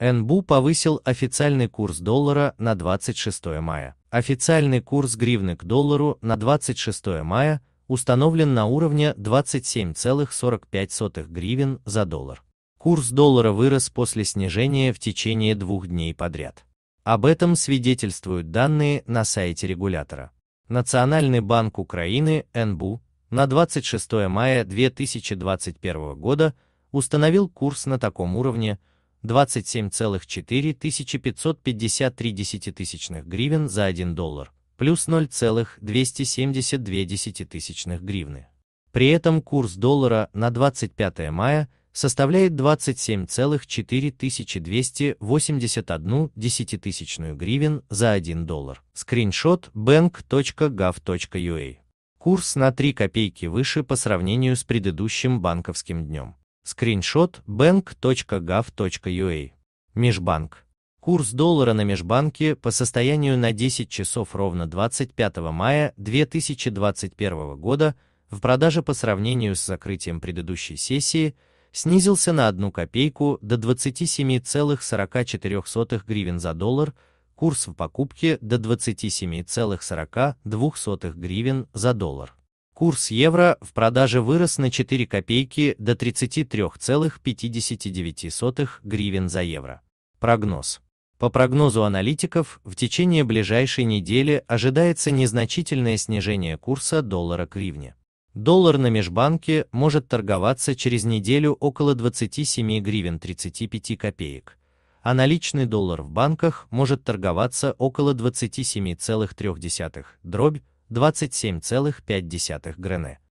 НБУ повысил официальный курс доллара на 26 мая. Официальный курс гривны к доллару на 26 мая установлен на уровне 27,45 гривен за доллар. Курс доллара вырос после снижения в течение двух дней подряд. Об этом свидетельствуют данные на сайте регулятора. Национальный банк Украины НБУ на 26 мая 2021 года установил курс на таком уровне, 27,4553 гривен за 1 доллар, плюс 0,272 гривны. При этом курс доллара на 25 мая составляет 27,4281 десятитысячную гривен за 1 доллар. Скриншот bank.gov.ua. Курс на 3 копейки выше по сравнению с предыдущим банковским днем. Скриншот bank.gov.ua. Межбанк. Курс доллара на межбанке по состоянию на 10 часов ровно 25 мая 2021 года в продаже по сравнению с закрытием предыдущей сессии снизился на 1 копейку до 27,44 гривен за доллар, курс в покупке до 27,42 гривен за доллар. Курс евро в продаже вырос на 4 копейки до 33,59 гривен за евро. Прогноз. По прогнозу аналитиков, в течение ближайшей недели ожидается незначительное снижение курса доллара к гривне. Доллар на межбанке может торговаться через неделю около 27 гривен 35 копеек, а наличный доллар в банках может торговаться около 27,3 дробь 27,5 грене.